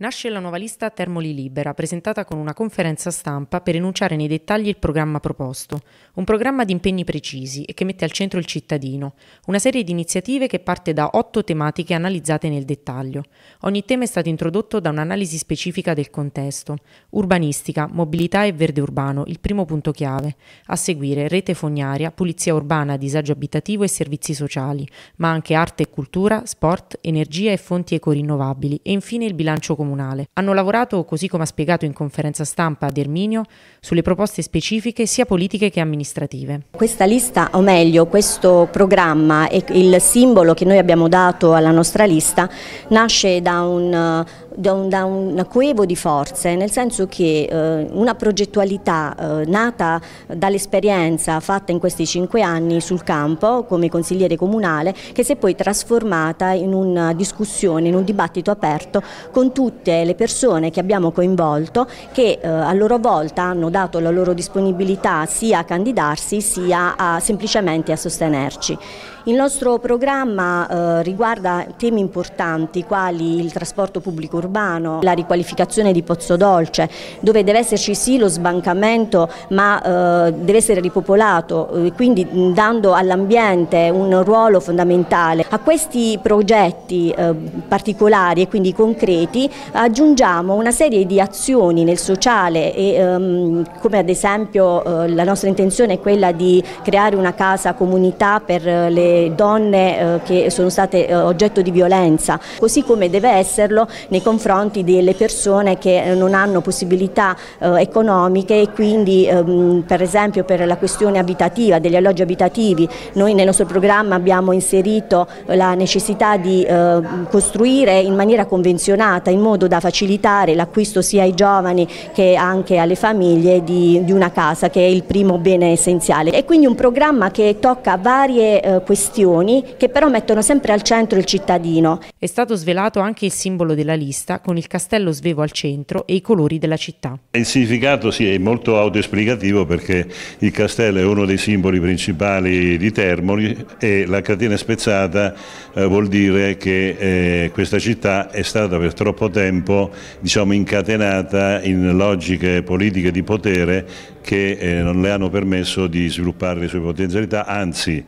Nasce la nuova lista Termoli Libera, presentata con una conferenza stampa per enunciare nei dettagli il programma proposto. Un programma di impegni precisi e che mette al centro il cittadino. Una serie di iniziative che parte da otto tematiche analizzate nel dettaglio. Ogni tema è stato introdotto da un'analisi specifica del contesto. Urbanistica, mobilità e verde urbano, il primo punto chiave. A seguire rete fognaria, pulizia urbana, disagio abitativo e servizi sociali, ma anche arte e cultura, sport, energia e fonti ecorinnovabili e infine il bilancio comunale comunale. Hanno lavorato, così come ha spiegato in conferenza stampa ad Erminio, sulle proposte specifiche sia politiche che amministrative. Questa lista, o meglio, questo programma e il simbolo che noi abbiamo dato alla nostra lista nasce da un da, un, da un coevo di forze, nel senso che eh, una progettualità eh, nata dall'esperienza fatta in questi cinque anni sul campo come consigliere comunale che si è poi trasformata in una discussione, in un dibattito aperto con tutte le persone che abbiamo coinvolto che eh, a loro volta hanno dato la loro disponibilità sia a candidarsi sia a, semplicemente a sostenerci. Il nostro programma eh, riguarda temi importanti quali il trasporto pubblico urbano, urbano, la riqualificazione di Pozzo Dolce, dove deve esserci sì lo sbancamento ma eh, deve essere ripopolato, eh, quindi dando all'ambiente un ruolo fondamentale. A questi progetti eh, particolari e quindi concreti aggiungiamo una serie di azioni nel sociale e, ehm, come ad esempio eh, la nostra intenzione è quella di creare una casa comunità per eh, le donne che sono state oggetto di violenza, così come deve esserlo nei confronti delle persone che eh, non hanno possibilità eh, economiche e quindi ehm, per esempio per la questione abitativa, degli alloggi abitativi, noi nel nostro programma abbiamo inserito eh, la necessità di eh, costruire in maniera convenzionata in modo da facilitare l'acquisto sia ai giovani che anche alle famiglie di, di, una casa che è il primo bene essenziale. È quindi un programma che tocca varie eh, questioni che però mettono sempre al centro il cittadino. È stato svelato anche il simbolo della lista vista con il castello svevo al centro e i colori della città. Il significato sì, è molto autoesplicativo perché il castello è uno dei simboli principali di Termoli e la catena spezzata eh, vuol dire che eh, questa città è stata per troppo tempo diciamo, incatenata in logiche politiche di potere che eh, non le hanno permesso di sviluppare le sue potenzialità, anzi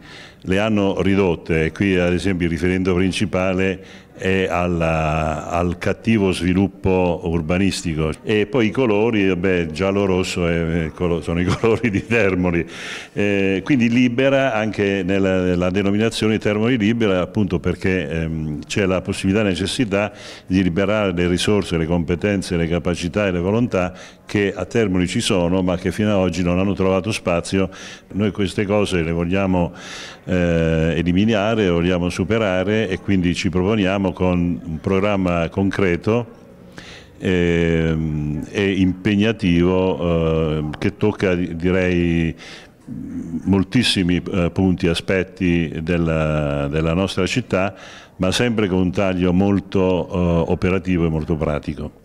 le hanno ridotte e qui ad esempio il riferimento principale è alla, al cattivo sviluppo urbanistico e poi i colori, vabbè, giallo-rosso sono i colori di Termoli, eh, quindi libera anche nella, nella, denominazione Termoli libera appunto perché ehm, c'è la possibilità e necessità di liberare le risorse, le competenze, le capacità e le volontà che a Termoli ci sono ma che finalmente fino ad oggi non hanno trovato spazio. Noi queste cose le vogliamo eh, eliminare, le vogliamo superare e quindi ci proponiamo con un programma concreto e, ehm, e impegnativo eh, che tocca direi moltissimi eh, punti, aspetti della, della, nostra città, ma sempre con un taglio molto eh, operativo e molto pratico.